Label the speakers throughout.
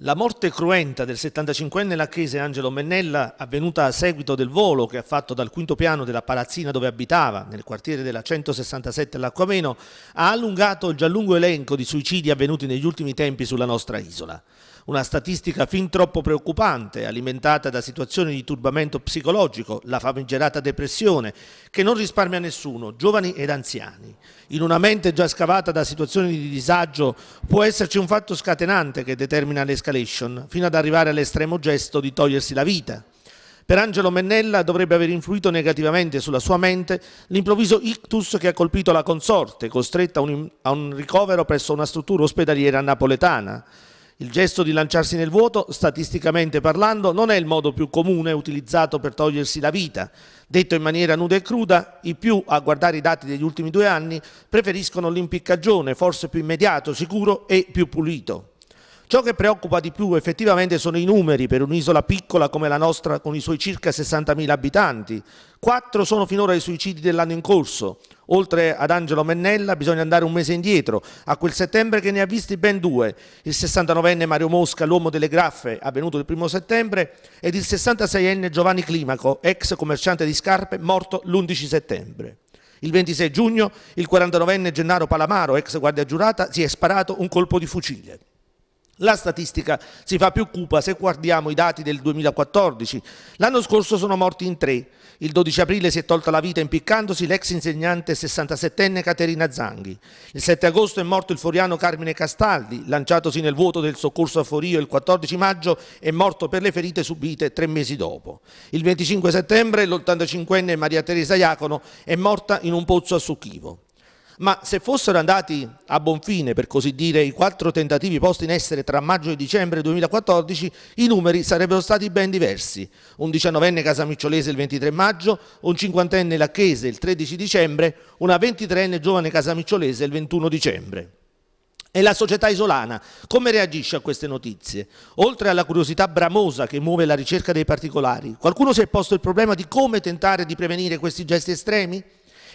Speaker 1: La morte cruenta del 75enne lacchese Angelo Mennella, avvenuta a seguito del volo che ha fatto dal quinto piano della palazzina dove abitava, nel quartiere della 167 all'Acquameno, ha allungato il già lungo elenco di suicidi avvenuti negli ultimi tempi sulla nostra isola. Una statistica fin troppo preoccupante, alimentata da situazioni di turbamento psicologico, la famigerata depressione, che non risparmia nessuno, giovani ed anziani. In una mente già scavata da situazioni di disagio può esserci un fatto scatenante che determina l'escalation, fino ad arrivare all'estremo gesto di togliersi la vita. Per Angelo Mennella dovrebbe aver influito negativamente sulla sua mente l'improvviso ictus che ha colpito la consorte, costretta a un, ricovero presso una struttura ospedaliera napoletana. Il gesto di lanciarsi nel vuoto, statisticamente parlando, non è il modo più comune utilizzato per togliersi la vita. Detto in maniera nuda e cruda, i più, a guardare i dati degli ultimi due anni, preferiscono l'impiccagione, forse più immediato, sicuro e più pulito. Ciò che preoccupa di più effettivamente sono i numeri per un'isola piccola come la nostra con i suoi circa 60.000 abitanti. Quattro sono finora i suicidi dell'anno in corso. Oltre ad Angelo Mennella bisogna andare un mese indietro, a quel settembre che ne ha visti ben due, il 69enne Mario Mosca, l'uomo delle graffe, avvenuto il primo settembre, ed il 66enne Giovanni Climaco, ex commerciante di scarpe, morto l'11 settembre. Il 26 giugno il 49enne Gennaro Palamaro, ex guardia giurata, si è sparato un colpo di fucile. La statistica si fa più cupa se guardiamo i dati del 2014. L'anno scorso sono morti in tre. Il 12 aprile si è tolta la vita impiccandosi l'ex insegnante 67enne Caterina Zanghi. Il 7 agosto è morto il foriano Carmine Castaldi, lanciatosi nel vuoto del soccorso a Forio il 14 maggio e morto per le ferite subite tre mesi dopo. Il 25 settembre l'85enne Maria Teresa Iacono è morta in un pozzo a Succhivo ma se fossero andati a buon fine, per così dire, i quattro tentativi posti in essere tra maggio e dicembre 2014, i numeri sarebbero stati ben diversi. Un diciannovenne casamicciolese il 23 maggio, un cinquantenne lacchese il 13 dicembre, una ventitreenne giovane casamicciolese il 21 dicembre. E la società isolana come reagisce a queste notizie? Oltre alla curiosità bramosa che muove la ricerca dei particolari, qualcuno si è posto il problema di come tentare di prevenire questi gesti estremi?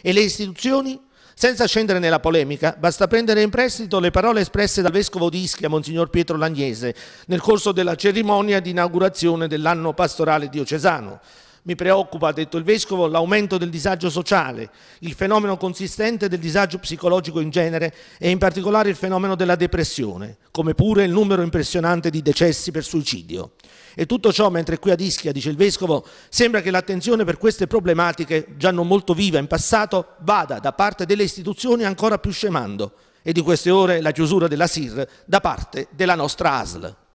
Speaker 1: E le istituzioni? Senza scendere nella polemica, basta prendere in prestito le parole espresse dal vescovo di Ischia, Monsignor Pietro Lagnese, nel corso della cerimonia di inaugurazione dell'anno pastorale diocesano. Mi preoccupa, ha detto il Vescovo, l'aumento del disagio sociale, il fenomeno consistente del disagio psicologico in genere e in particolare il fenomeno della depressione, come pure il numero impressionante di decessi per suicidio. E tutto ciò mentre qui ad Ischia, dice il Vescovo, sembra che l'attenzione per queste problematiche, già non molto viva in passato, vada da parte delle istituzioni ancora più scemando e di queste ore la chiusura della SIR da parte della nostra ASL.